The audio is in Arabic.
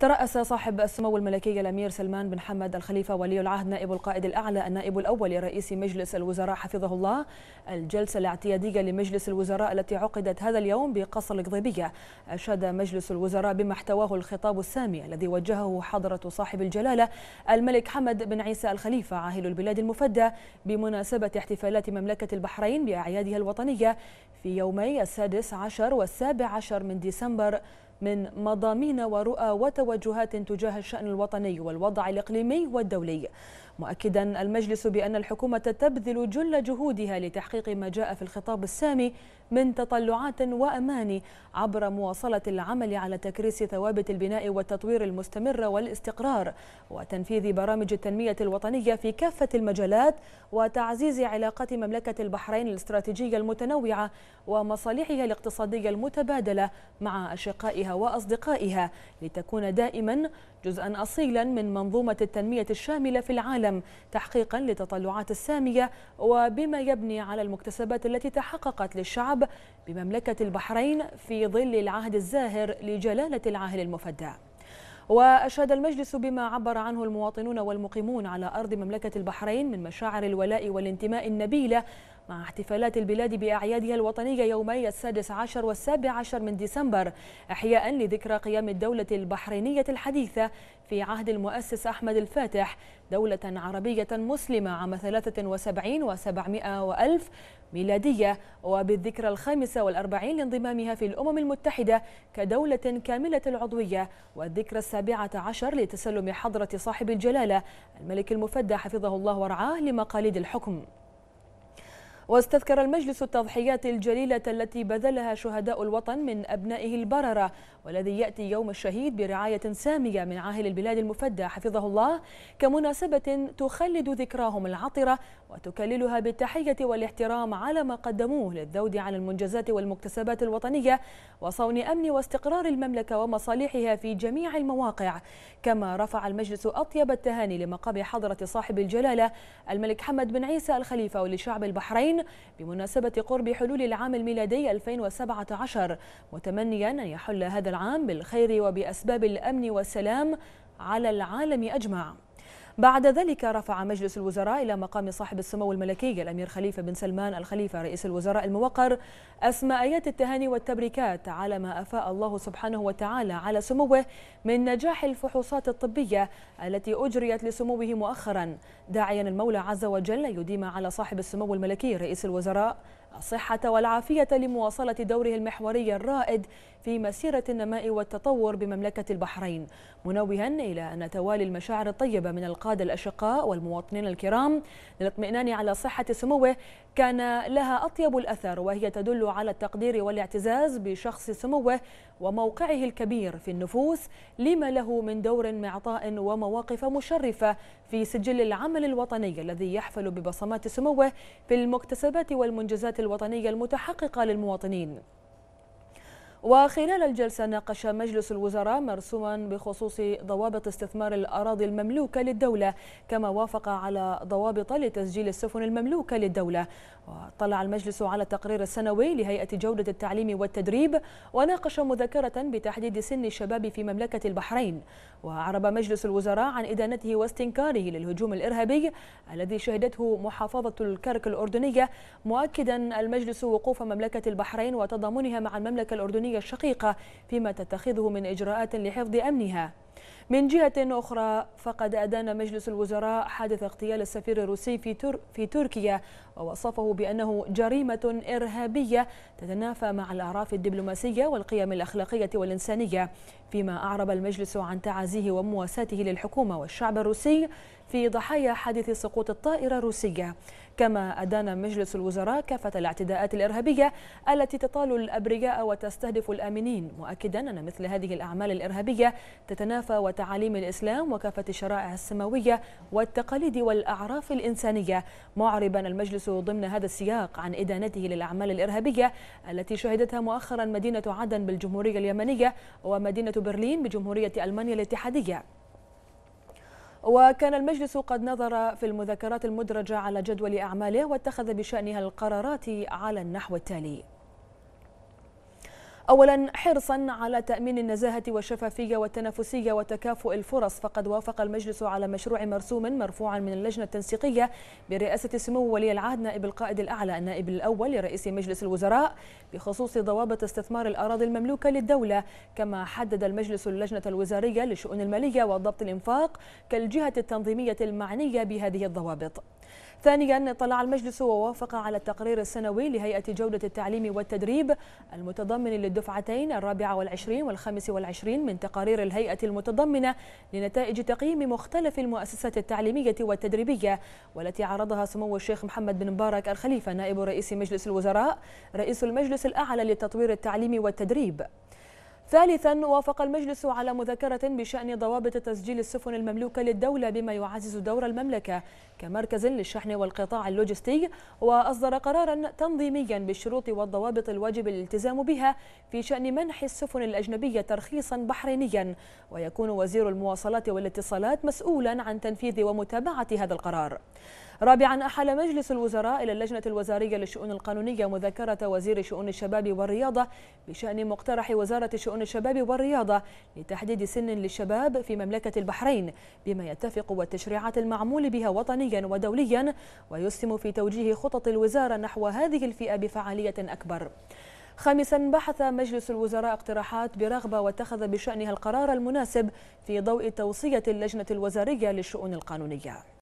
ترأس صاحب السمو الملكي الأمير سلمان بن حمد الخليفة ولي العهد نائب القائد الأعلى النائب الأول لرئيس مجلس الوزراء حفظه الله الجلسة الاعتيادية لمجلس الوزراء التي عقدت هذا اليوم بقصر القضيبية أشاد مجلس الوزراء بما احتواه الخطاب السامي الذي وجهه حضرة صاحب الجلالة الملك حمد بن عيسى الخليفة عاهل البلاد المفدى بمناسبة احتفالات مملكة البحرين بأعيادها الوطنية في يومي السادس عشر والسابع عشر من ديسمبر من مضامين ورؤى وتوجهات تجاه الشأن الوطني والوضع الإقليمي والدولي مؤكدا المجلس بأن الحكومة تبذل جل جهودها لتحقيق ما جاء في الخطاب السامي من تطلعات وأماني عبر مواصلة العمل على تكريس ثوابت البناء والتطوير المستمر والاستقرار وتنفيذ برامج التنمية الوطنية في كافة المجالات وتعزيز علاقات مملكة البحرين الاستراتيجية المتنوعة ومصالحها الاقتصادية المتبادلة مع أشقائها وأصدقائها لتكون دائما جزءا أصيلا من منظومة التنمية الشاملة في العالم العالم تحقيقا للتطلعات السامية وبما يبني على المكتسبات التي تحققت للشعب بمملكة البحرين في ظل العهد الزاهر لجلالة العاهل المفدى وأشاد المجلس بما عبر عنه المواطنون والمقيمون على أرض مملكة البحرين من مشاعر الولاء والانتماء النبيلة مع احتفالات البلاد بأعيادها الوطنية يومي السادس عشر والسابع عشر من ديسمبر إحياء لذكرى قيام الدولة البحرينية الحديثة في عهد المؤسس أحمد الفاتح دولة عربية مسلمة عام 73 وسبعمائة وألف ميلادية وبالذكرى الخامسة والأربعين لانضمامها في الأمم المتحدة كدولة كاملة العضوية والذكرى السابعة عشر لتسلم حضرة صاحب الجلالة الملك المفدى حفظه الله ورعاه لمقاليد الحكم واستذكر المجلس التضحيات الجليلة التي بذلها شهداء الوطن من أبنائه البررة والذي يأتي يوم الشهيد برعاية سامية من عاهل البلاد المفدى حفظه الله كمناسبة تخلد ذكراهم العطرة وتكللها بالتحية والاحترام على ما قدموه للذود على المنجزات والمكتسبات الوطنية وصون أمن واستقرار المملكة ومصالحها في جميع المواقع كما رفع المجلس أطيب التهاني لمقام حضرة صاحب الجلالة الملك حمد بن عيسى الخليفة ولشعب البحرين بمناسبة قرب حلول العام الميلادي 2017 متمنيا أن يحل هذا العام بالخير وبأسباب الأمن والسلام على العالم أجمع بعد ذلك رفع مجلس الوزراء إلى مقام صاحب السمو الملكي الأمير خليفة بن سلمان الخليفة رئيس الوزراء الموقر أسماء آيات التهاني والتبريكات على ما أفاء الله سبحانه وتعالى على سموه من نجاح الفحوصات الطبية التي أجريت لسموه مؤخرا داعيا المولى عز وجل يديم على صاحب السمو الملكي رئيس الوزراء الصحة والعافية لمواصلة دوره المحوري الرائد في مسيرة النماء والتطور بمملكة البحرين منوها إلى أن توالي المشاعر الطيبة من القادة الأشقاء والمواطنين الكرام للاطمئنان على صحة سموه كان لها أطيب الأثر وهي تدل على التقدير والاعتزاز بشخص سموه وموقعه الكبير في النفوس لما له من دور معطاء ومواقف مشرفة في سجل العمل الوطني الذي يحفل ببصمات سموه في المكتسبات والمنجزات الوطنية المتحققة للمواطنين وخلال الجلسة ناقش مجلس الوزراء مرسوما بخصوص ضوابط استثمار الأراضي المملوكة للدولة كما وافق على ضوابط لتسجيل السفن المملوكة للدولة وطلع المجلس على التقرير السنوي لهيئة جودة التعليم والتدريب وناقش مذكرة بتحديد سن الشباب في مملكة البحرين وأعرب مجلس الوزراء عن إدانته واستنكاره للهجوم الإرهابي الذي شهدته محافظة الكرك الأردنية مؤكدا المجلس وقوف مملكة البحرين وتضامنها مع المملكة الأردنية الشقيقة فيما تتخذه من إجراءات لحفظ أمنها من جهة أخرى فقد أدان مجلس الوزراء حادث اغتيال السفير الروسي في, تر في تركيا ووصفه بأنه جريمة إرهابية تتنافى مع الأعراف الدبلوماسية والقيم الأخلاقية والإنسانية فيما أعرب المجلس عن تعازيه ومواساته للحكومة والشعب الروسي في ضحايا حادث سقوط الطائرة الروسية كما أدان مجلس الوزراء كافة الاعتداءات الإرهابية التي تطال الأبرياء وتستهدف الآمنين مؤكدا أن مثل هذه الأعمال الإرهابية تتنافى الثقافة وتعاليم الإسلام وكافة الشرائع السماوية والتقاليد والأعراف الإنسانية معربا المجلس ضمن هذا السياق عن إدانته للأعمال الإرهابية التي شهدتها مؤخرا مدينة عدن بالجمهورية اليمنية ومدينة برلين بجمهورية ألمانيا الاتحادية وكان المجلس قد نظر في المذكرات المدرجة على جدول أعماله واتخذ بشأنها القرارات على النحو التالي أولا حرصا على تأمين النزاهة والشفافية والتنافسية وتكافؤ الفرص فقد وافق المجلس على مشروع مرسوم مرفوعا من اللجنة التنسيقية برئاسة سمو ولي العهد نائب القائد الأعلى النائب الأول لرئيس مجلس الوزراء بخصوص ضوابط استثمار الأراضي المملوكة للدولة كما حدد المجلس اللجنة الوزارية للشؤون المالية وضبط الإنفاق كالجهة التنظيمية المعنية بهذه الضوابط ثانيا طلع المجلس ووافق على التقرير السنوي لهيئة جودة التعليم والتدريب المتضمن للدفعتين الرابعة والعشرين والخامس والعشرين من تقارير الهيئة المتضمنة لنتائج تقييم مختلف المؤسسات التعليمية والتدريبية والتي عرضها سمو الشيخ محمد بن مبارك الخليفة نائب رئيس مجلس الوزراء رئيس المجلس الأعلى لتطوير التعليم والتدريب ثالثا وافق المجلس على مذكرة بشأن ضوابط تسجيل السفن المملوكة للدولة بما يعزز دور المملكة كمركز للشحن والقطاع اللوجستي وأصدر قرارا تنظيميا بالشروط والضوابط الواجب الالتزام بها في شأن منح السفن الأجنبية ترخيصا بحرينيا ويكون وزير المواصلات والاتصالات مسؤولا عن تنفيذ ومتابعة هذا القرار رابعا أحال مجلس الوزراء إلى اللجنة الوزارية للشؤون القانونية مذكرة وزير شؤون الشباب والرياضة بشأن مقترح وزارة شؤون الشباب والرياضة لتحديد سن للشباب في مملكة البحرين بما يتفق والتشريعات المعمول بها وطنيا ودوليا ويسهم في توجيه خطط الوزارة نحو هذه الفئة بفعالية أكبر خامسا بحث مجلس الوزراء اقتراحات برغبة واتخذ بشأنها القرار المناسب في ضوء توصية اللجنة الوزارية للشؤون القانونية